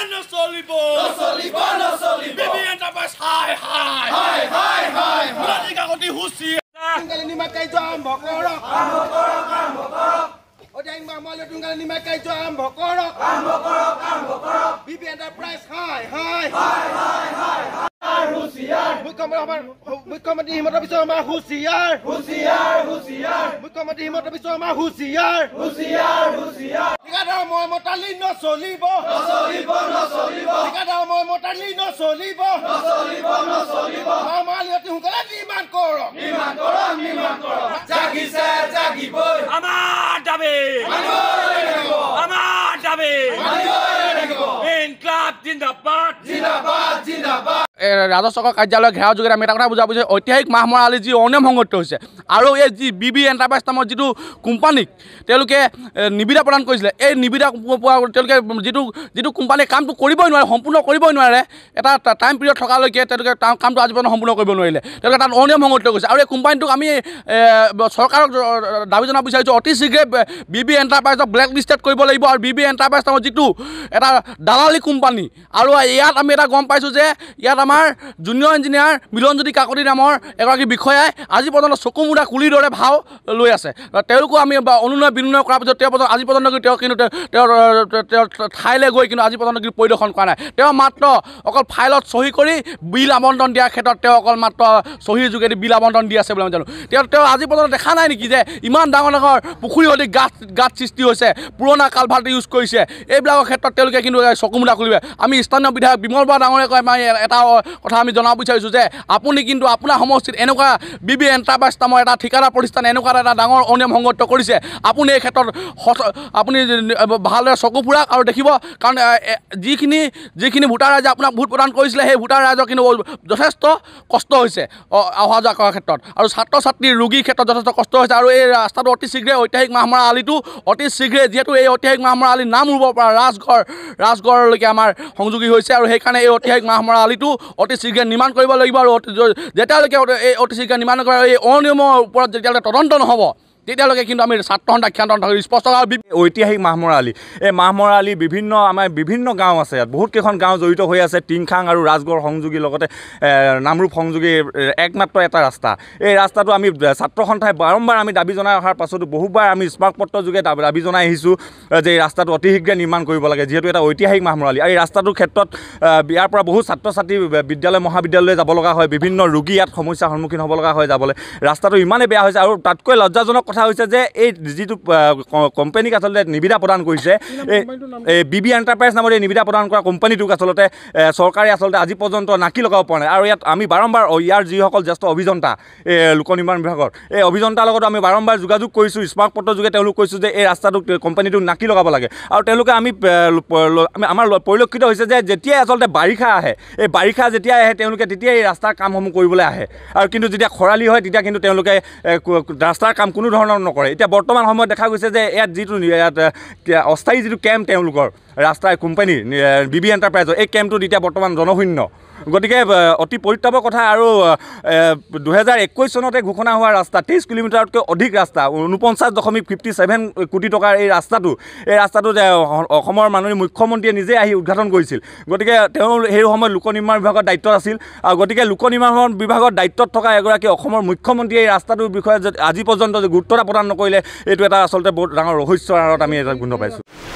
and the solid ball, the solid ball, the solid ball. Baby, and the boys, high, high, high, high, high, high. Let me get the hussy. I'm going to make it to Ambokoro. Ambokoro, Ambokoro. Oh, I'm going to make it to Ambokoro. Ambokoro, Ambokoro. Baby, and the boys, high, high, high, high, high. We come at him at the Bissoma, who's the yard? Who's the yard? Who's the yard? We come at him at the Bissoma, who's the yard? Who's the yard? Who's the yard? ঠিকাদাৰ মই মতালি নচলিব ঠিকাদাৰ মই মতালি নচলিব মালিয়তী সোনকালে নিৰ্মাণ কৰক আমাৰ দাবী আমাৰ দাবী ইন ক্লাব জিন্দাবাদ জিন্দাবাদ জিন্দাবাদ ৰাজচকৰ কাৰ্যালয় ঘেৰাও যোগে আমি এটা কথা বুজাব বুজিছোঁ ঐতিহাসিক মাহ মৰা আলি যি অনিয়ম সংগঠিত হৈছে আৰু এই যি বি বি এণ্টাৰপ্ৰাইজ নামৰ যিটো কোম্পানীক তেওঁলোকে নিবিদা প্ৰদান কৰিছিলে এই নিবিদা পোৱা তেওঁলোকে যিটো যিটো কোম্পানীয়ে কামটো কৰিবই নোৱাৰে সম্পূৰ্ণ কৰিবই নোৱাৰে এটা টাইম পিৰিয়ড থকালৈকে তেওঁলোকে কামটো আজি পৰ্যন্ত সম্পূৰ্ণ কৰিব নোৱাৰিলে তেওঁলোকে তাত অনিয়ম সংগঠিত কৰিছে আৰু এই কোম্পানীটোক আমি চৰকাৰক দাবী জনাব বিচাৰিছোঁ অতি শীঘ্ৰে বি বি এণ্টাৰপ্ৰাইজক ব্লেক লিষ্টেড কৰিব লাগিব আৰু বি বি এণ্টাৰপ্ৰাইজ নামৰ যিটো এটা দালালি কোম্পানী আৰু ইয়াত আমি এটা গম পাইছোঁ যে ইয়াত আমাৰ জুনিয়ৰ ইঞ্জিনিয়াৰ মিলনজ্যোতি কাকতি নামৰ এগৰাকী বিষয়াই আজি পৰ্যন্ত চকু মুদা কুলিৰ দৰে ভাও লৈ আছে তেওঁলোকো আমি অনুনয় বিনয় কৰাৰ পিছত তেওঁ পৰ্যন্ত আজি পৰ্যন্ত তেওঁ কিন্তু তেওঁ ঠাইলৈ গৈ কিন্তু আজি পৰ্যন্ত কিন্তু পৰিদৰ্শন কৰা নাই তেওঁ মাত্ৰ অকল ফাইলত চহী কৰি বিল আবণ্টন দিয়াৰ ক্ষেত্ৰত তেওঁ অকল মাত্ৰ চহীৰ যোগেদি বিল আবণ্টন দি আছে বুলি আমি জানো তেওঁ তেওঁ আজি পৰ্যন্ত দেখা নাই নেকি যে ইমান ডাঙৰ ডাঙৰ পুখুৰী অধিক গাঁত গাঁত সৃষ্টি হৈছে পুৰণা কালভাৰ্ট ইউজ কৰিছে এইবিলাকৰ ক্ষেত্ৰত তেওঁলোকে কিন্তু চকু মুদা খুলিব আমি স্থানীয় বিধায়ক বিমল বৰা ডাঙৰে কয় আমাৰ এটা কথা আমি জনাব বিচাৰিছোঁ যে আপুনি কিন্তু আপোনাৰ সমষ্টিত এনেকুৱা বি বি এণ্টাৰপ্ৰাইজ নামৰ এটা ঠিকাদাৰ প্ৰতিষ্ঠান এনেকুৱা এটা ডাঙৰ অনিয়ম সংগঠিত কৰিছে আপুনি এই ক্ষেত্ৰত আপুনি ভালদৰে চকু ফুৰাক আৰু দেখিব কাৰণ যিখিনি যিখিনি ভোটাৰ ৰাইজে আপোনাক ভোট প্ৰদান কৰিছিলে সেই ভোটাৰ ৰাইজৰ কিন্তু যথেষ্ট কষ্ট হৈছে অহা যোৱা কৰাৰ ক্ষেত্ৰত আৰু ছাত্ৰ ছাত্ৰী ৰোগীৰ ক্ষেত্ৰত যথেষ্ট কষ্ট হৈছে আৰু এই ৰাস্তাটো অতি শীঘ্ৰে ঐতিহাসিক মাহমৰা আলিটো অতি শীঘ্ৰে যিহেতু এই ঐতিহাসিক মাহমৰা আলি নাম ৰুব পৰা ৰাজগড় ৰাজগড়লৈকে আমাৰ সংযোগী হৈছে আৰু সেইকাৰণে এই ঐতিহাসিক মাহমৰা আলিটো অতি শীঘ্ৰে নিৰ্মাণ কৰিব লাগিব আৰু যেতিয়ালৈকে এই অতি শীঘ্ৰে নিৰ্মাণ কৰা এই অনিয়মৰ ওপৰত যেতিয়ালৈকে তদন্ত নহ'ব তেতিয়ালৈকে কিন্তু আমি ছাত্ৰসন্থা খ্যান্তা স্পষ্ট ঐতিহাসিক মাহমৰা আলি এই মাহমৰা আলি বিভিন্ন আমাৰ বিভিন্ন গাঁও আছে ইয়াত বহুতকেইখন গাঁও জড়িত হৈ আছে টিংখাং আৰু ৰাজগড় সংযোগীৰ লগতে নামৰূপ সংযোগী একমাত্ৰ এটা ৰাস্তা এই ৰাস্তাটো আমি ছাত্ৰ সন্থাই বাৰম্বাৰ আমি দাবী জনাই অহাৰ পাছতো বহুবাৰ আমি স্মাৰকপত্ৰ যোগে দাবী জনাই আহিছোঁ যে এই ৰাস্তাটো অতি শীঘ্ৰে নিৰ্মাণ কৰিব লাগে যিহেতু এটা ঐতিহাসিক মাহমৰা আলি আৰু এই ৰাস্তাটোৰ ক্ষেত্ৰত ইয়াৰ পৰা বহুত ছাত্ৰ ছাত্ৰী বিদ্যালয় মহাবিদ্যালয়লৈ যাব লগা হয় বিভিন্ন ৰোগী ইয়াত সমস্যাৰ সন্মুখীন হ'ব লগা হয় যাবলৈ ৰাস্তাটো ইমানেই বেয়া হৈছে আৰু তাতকৈ লজ্জাজনক কথা কথা হৈছে যে এই যিটো কোম্পানীক আচলতে নিবিদা প্ৰদান কৰিছে এই বি বি এণ্টাৰপ্ৰাইজ নামৰ এই নিবিদা প্ৰদান কৰা কোম্পানীটোক আচলতে চৰকাৰে আচলতে আজি পৰ্যন্ত নাকি লগাব পৰা নাই আৰু ইয়াত আমি বাৰম্বাৰ ইয়াৰ যিসকল জ্যেষ্ঠ অভিযন্তা এই লোক নিৰ্মাণ বিভাগৰ এই অভিযন্তাৰ লগতো আমি বাৰম্বাৰ যোগাযোগ কৰিছোঁ স্মাৰক পত্ৰ যোগে তেওঁলোক কৈছোঁ যে এই ৰাস্তাটোক কোম্পানীটোক নাকি লগাব লাগে আৰু তেওঁলোকে আমি আমাৰ পৰিলক্ষিত হৈছে যে যেতিয়াই আচলতে বাৰিষা আহে এই বাৰিষা যেতিয়াই আহে তেওঁলোকে তেতিয়াই এই ৰাস্তাৰ কামসমূহ কৰিবলৈ আহে আৰু কিন্তু যেতিয়া খৰালি হয় তেতিয়া কিন্তু তেওঁলোকে ৰাস্তাৰ কাম কোনো ধৰণৰ ধৰণৰ নকৰে এতিয়া বৰ্তমান সময়ত দেখা গৈছে যে ইয়াত যিটো ইয়াত অস্থায়ী যিটো কেম্প তেওঁলোকৰ ৰাস্তাই কোম্পানী বি বি এণ্টাৰপ্ৰাইজৰ এই কেম্পটোত এতিয়া বৰ্তমান জনশূন্য গতিকে অতি পৰিত্যাপৰ কথা আৰু দুহেজাৰ একৈছ চনতে ঘোষণা হোৱা ৰাস্তা তেইছ কিলোমিটাৰতকৈ অধিক ৰাস্তা ঊনপঞ্চাছ দশমিক ফিফটি ছেভেন কোটি টকাৰ এই ৰাস্তাটো এই ৰাস্তাটো অসমৰ মাননীয় মুখ্যমন্ত্ৰীয়ে নিজে আহি উদঘাটন কৰিছিল গতিকে তেওঁ সেই সময়ত লোক নিৰ্মাণ বিভাগৰ দায়িত্বত আছিল আৰু গতিকে লোক নিৰ্মাণ বিভাগৰ দায়িত্বত থকা এগৰাকী অসমৰ মুখ্যমন্ত্ৰীয়ে এই ৰাস্তাটোৰ বিষয়ে আজি পৰ্যন্ত গুৰুত্ব বিচৰা প্ৰদান নকৰিলে এইটো এটা আচলতে বহুত ডাঙৰ ৰহস্যৰ আঁৰত আমি এটা গোন্ধ পাইছোঁ